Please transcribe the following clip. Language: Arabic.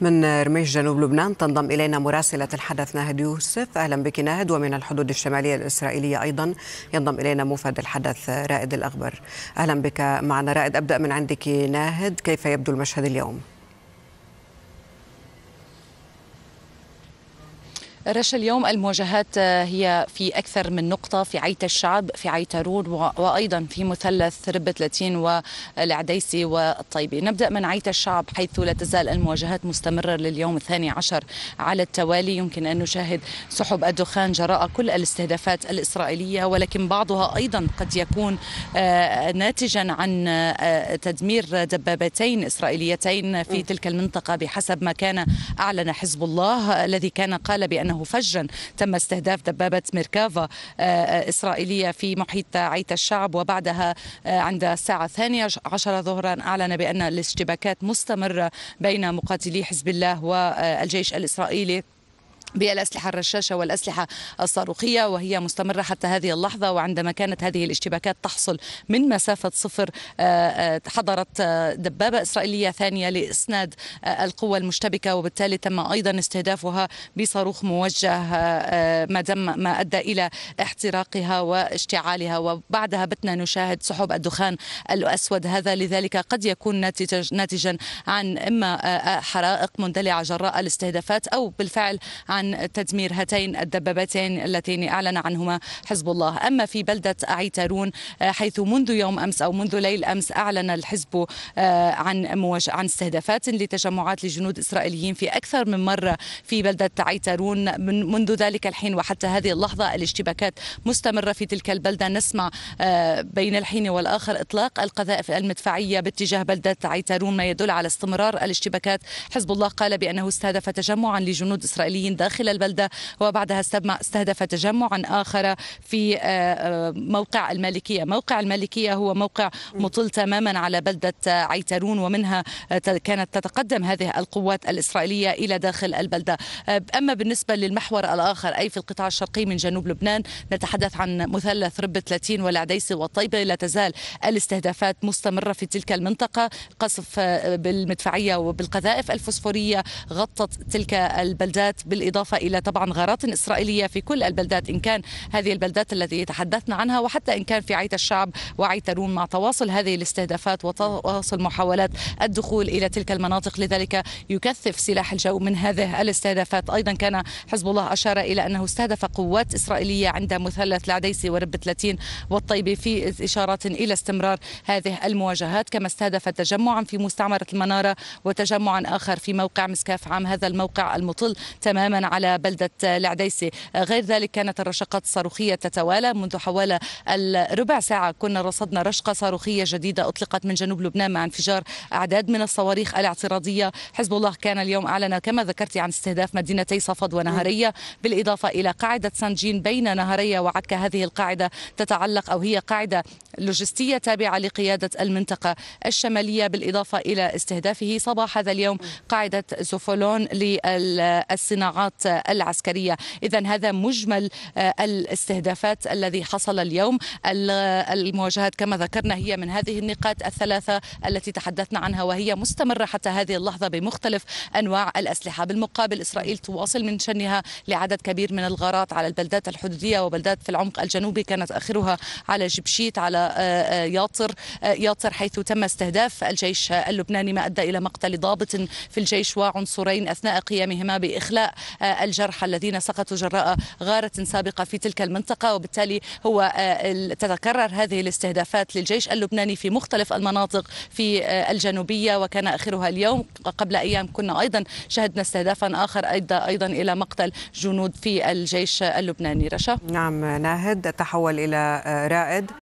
من رميش جنوب لبنان تنضم إلينا مراسلة الحدث ناهد يوسف أهلا بك ناهد ومن الحدود الشمالية الإسرائيلية أيضا ينضم إلينا موفد الحدث رائد الأخبار أهلا بك معنا رائد أبدأ من عندك ناهد كيف يبدو المشهد اليوم؟ رشا اليوم المواجهات آه، هي في أكثر من نقطة في عيت الشعب في عيت رود وأيضا في مثلث ربة لاتين والعديسي والطيبي نبدأ من عيت الشعب حيث لا تزال المواجهات مستمرة لليوم الثاني عشر على التوالي يمكن أن نشاهد سحب الدخان جراء كل الاستهدافات الإسرائيلية ولكن بعضها أيضا قد يكون آه، ناتجا عن آه، تدمير دبابتين إسرائيليتين في تلك المنطقة بحسب ما كان أعلن حزب الله الذي كان قال بأن بأنه فجا تم استهداف دبابة ميركافا آه، آه، إسرائيلية في محيط عيت الشعب وبعدها آه، عند الساعة الثانية عشر ظهرا أعلن بأن الاشتباكات مستمرة بين مقاتلي حزب الله والجيش الإسرائيلي بالأسلحة الرشاشة والأسلحة الصاروخية وهي مستمرة حتى هذه اللحظة وعندما كانت هذه الاشتباكات تحصل من مسافة صفر آه، آه، حضرت آه، دبابة إسرائيلية ثانية لإسناد القوة المشتبكة وبالتالي تم أيضا استهدافها بصاروخ موجه ما دم ما أدى إلى احتراقها واشتعالها وبعدها بتنا نشاهد سحب الدخان الأسود هذا لذلك قد يكون ناتجا عن إما حرائق مندلعة جراء الاستهدافات أو بالفعل عن عن تدمير هاتين الدبابتين اللتين أعلن عنهما حزب الله أما في بلدة عيتارون آه، حيث منذ يوم أمس أو منذ ليل أمس أعلن الحزب آه، عن عن استهدافات لتجمعات لجنود إسرائيليين في أكثر من مرة في بلدة عيتارون من منذ ذلك الحين وحتى هذه اللحظة الاشتباكات مستمرة في تلك البلدة نسمع آه، بين الحين والآخر إطلاق القذائف المدفعية باتجاه بلدة عيتارون ما يدل على استمرار الاشتباكات حزب الله قال بأنه استهدف تجمعا لجنود إسرائيليين داخل البلدة وبعدها استهدف تجمعا آخر في آه، آه، موقع المالكية موقع المالكية هو موقع مطل تماما على بلدة عيترون ومنها آه، كانت تتقدم هذه القوات الإسرائيلية إلى داخل البلدة أما بالنسبة للمحور الآخر أي في القطاع الشرقي من جنوب لبنان نتحدث عن مثلث رب 30 والعديسي والطيبة لا تزال الاستهدافات مستمرة في تلك المنطقة قصف بالمدفعية وبالقذائف الفسفورية غطت تلك البلدات بالإضافة بالإضافة إلى طبعا غارات إسرائيلية في كل البلدات إن كان هذه البلدات التي تحدثنا عنها وحتى إن كان في عيت الشعب وعيت رون مع تواصل هذه الاستهدافات وتواصل محاولات الدخول إلى تلك المناطق لذلك يكثف سلاح الجو من هذه الاستهدافات أيضا كان حزب الله أشار إلى أنه استهدف قوات إسرائيلية عند مثلث العديسي ورب 30 والطيبة في إشارة إلى استمرار هذه المواجهات كما استهدف تجمعا في مستعمرة المنارة وتجمعا آخر في موقع مسكاف عام هذا الموقع المطل تماما الأمن على بلدة العديسي غير ذلك كانت الرشقات الصاروخية تتوالى منذ حوالي الربع ساعة كنا رصدنا رشقة صاروخية جديدة أطلقت من جنوب لبنان مع انفجار أعداد من الصواريخ الاعتراضية حزب الله كان اليوم أعلن كما ذكرت عن استهداف مدينتي صفد ونهرية بالإضافة إلى قاعدة سانجين بين نهرية وعكا هذه القاعدة تتعلق أو هي قاعدة لوجستية تابعة لقيادة المنطقة الشمالية بالإضافة إلى استهدافه صباح هذا اليوم قاعدة سوفولون للصناعات الضباط العسكرية إذا هذا مجمل آه، الاستهدافات الذي حصل اليوم المواجهات كما ذكرنا هي من هذه النقاط الثلاثة التي تحدثنا عنها وهي مستمرة حتى هذه اللحظة بمختلف أنواع الأسلحة بالمقابل إسرائيل تواصل من شنها لعدد كبير من الغارات على البلدات الحدودية وبلدات في العمق الجنوبي كانت آخرها على جبشيت على آه، آه، ياطر ياطر حيث تم استهداف الجيش اللبناني ما أدى إلى مقتل ضابط في الجيش وعنصرين أثناء قيامهما بإخلاء آه، الجرحى الذين سقطوا جراء غارة سابقة في تلك المنطقة وبالتالي هو آه، تتكرر هذه الاستهدافات للجيش اللبناني في مختلف المناطق في آه، الجنوبية وكان آخرها اليوم قبل أيام كنا أيضا شهدنا استهدافا آخر أدى أيضا إلى مقتل جنود في الجيش اللبناني رشا نعم ناهد تحول إلى رائد